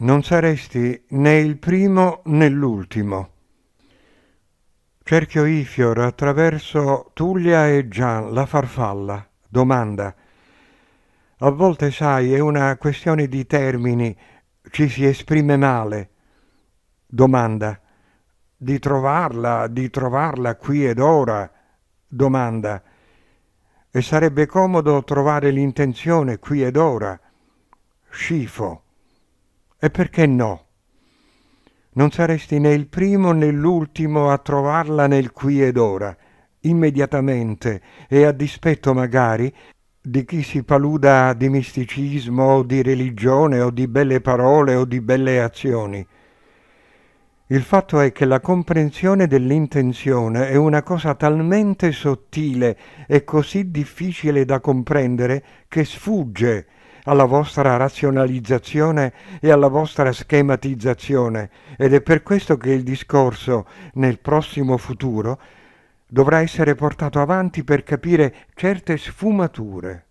non saresti né il primo né l'ultimo. Cerchio Ifior attraverso Tullia e Gian, la farfalla, domanda. A volte, sai, è una questione di termini, ci si esprime male. Domanda. Di trovarla, di trovarla qui ed ora. Domanda. E sarebbe comodo trovare l'intenzione qui ed ora. Scifo. E perché no? Non saresti né il primo né l'ultimo a trovarla nel qui ed ora, immediatamente e a dispetto magari di chi si paluda di misticismo o di religione o di belle parole o di belle azioni. Il fatto è che la comprensione dell'intenzione è una cosa talmente sottile e così difficile da comprendere che sfugge alla vostra razionalizzazione e alla vostra schematizzazione ed è per questo che il discorso nel prossimo futuro dovrà essere portato avanti per capire certe sfumature.